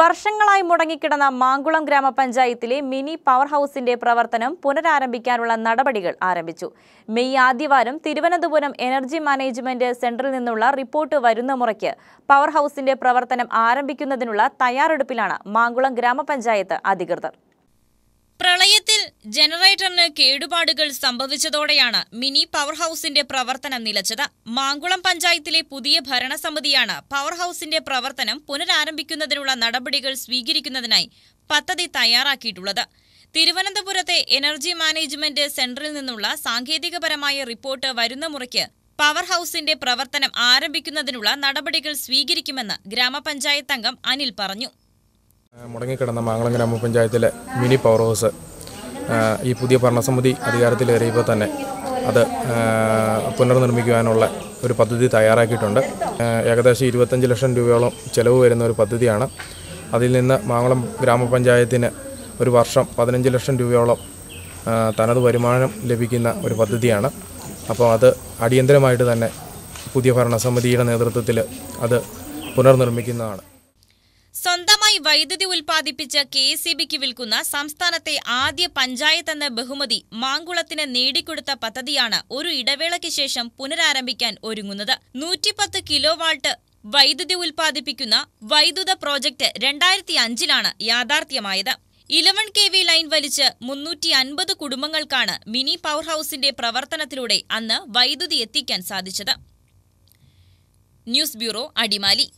വർഷങ്ങളായി മുടങ്ങിക്കിടന്ന മാങ്കുളം ഗ്രാമപഞ്ചായത്തിലെ mini power ഹൗസിന്റെ പ്രവർത്തനം പുനരാരംഭിക്കാനുള്ള നടപടികൾ ആരംഭിച്ചു മെയ് ആദ്യവാരം തിരുവനന്തപുരം എനർജി മാനേജ്മെന്റ് സെന്ററിൽ നിന്നുള്ള റിപ്പോർട്ട് വരുന്ന മുറയ്ക്ക് പവർ ഹൗസിന്റെ പ്രവർത്തനം ആരംഭിക്കുന്നതിനുള്ള തയ്യാറെടുപ്പിലാണ് മാങ്കുളം ഗ്രാമപഞ്ചായത്ത് അധികൃതർ പ്രളയത്തിൽ ജനറേറ്ററിന് കേടുപാടുകൾ സംഭവിച്ചതോടെയാണ് മിനി പവർ ഹൌസിന്റെ പ്രവർത്തനം നിലച്ചത് മാങ്കുളം പഞ്ചായത്തിലെ പുതിയ ഭരണസമിതിയാണ് പവർ ഹൌസിന്റെ പ്രവർത്തനം പുനരാരംഭിക്കുന്നതിനുള്ള നടപടികൾ സ്വീകരിക്കുന്നതിനായി പദ്ധതി തയ്യാറാക്കിയിട്ടുള്ളത് തിരുവനന്തപുരത്തെ എനർജി മാനേജ്മെന്റ് സെന്ററിൽ നിന്നുള്ള സാങ്കേതികപരമായ റിപ്പോർട്ട് വരുന്ന മുറയ്ക്ക് പവർ ഹൌസിന്റെ പ്രവർത്തനം ആരംഭിക്കുന്നതിനുള്ള നടപടികൾ സ്വീകരിക്കുമെന്ന് ഗ്രാമപഞ്ചായത്ത് അംഗം അനിൽ പറഞ്ഞു മുടങ്ങിക്കിടന്ന മാങ്ങളം ഗ്രാമപഞ്ചായത്തിലെ മിനി പവർ ഹൗസ് ഈ പുതിയ ഭരണസമിതി അധികാരത്തിലേറിയപ്പോൾ തന്നെ അത് പുനർനിർമ്മിക്കുവാനുള്ള ഒരു പദ്ധതി തയ്യാറാക്കിയിട്ടുണ്ട് ഏകദേശം ഇരുപത്തഞ്ച് ലക്ഷം രൂപയോളം ചിലവ് വരുന്ന ഒരു പദ്ധതിയാണ് അതിൽ നിന്ന് മാങ്ങളം ഗ്രാമപഞ്ചായത്തിന് ഒരു വർഷം പതിനഞ്ച് ലക്ഷം രൂപയോളം തനത് വരുമാനം ലഭിക്കുന്ന ഒരു പദ്ധതിയാണ് അപ്പോൾ അത് അടിയന്തരമായിട്ട് തന്നെ പുതിയ ഭരണസമിതിയുടെ നേതൃത്വത്തിൽ അത് പുനർനിർമ്മിക്കുന്നതാണ് സ്വന്തമായി വൈദ്യുതി ഉൽപ്പാദിപ്പിച്ച് കെ സി ബിക്ക് വിൽക്കുന്ന സംസ്ഥാനത്തെ ആദ്യ പഞ്ചായത്ത് എന്ന ബഹുമതി മാങ്കുളത്തിന് നേടിക്കൊടുത്ത പദ്ധതിയാണ് ഒരു ഇടവേളയ്ക്ക് ശേഷം പുനരാരംഭിക്കാൻ ഒരുങ്ങുന്നത് നൂറ്റിപ്പത്ത് കിലോ വാൾട്ട് വൈദ്യുതി ഉൽപ്പാദിപ്പിക്കുന്ന വൈദ്യുത പ്രോജക്റ്റ് രണ്ടായിരത്തി അഞ്ചിലാണ് യാഥാർത്ഥ്യമായത് ഇലവൻ കെ വി ലൈൻ വലിച്ച് മുന്നൂറ്റി അൻപത് കുടുംബങ്ങൾക്കാണ് മിനി പവർ ഹൌസിന്റെ പ്രവർത്തനത്തിലൂടെ അന്ന് വൈദ്യുതി എത്തിക്കാൻ സാധിച്ചത് ന്യൂസ് ബ്യൂറോ അടിമാലി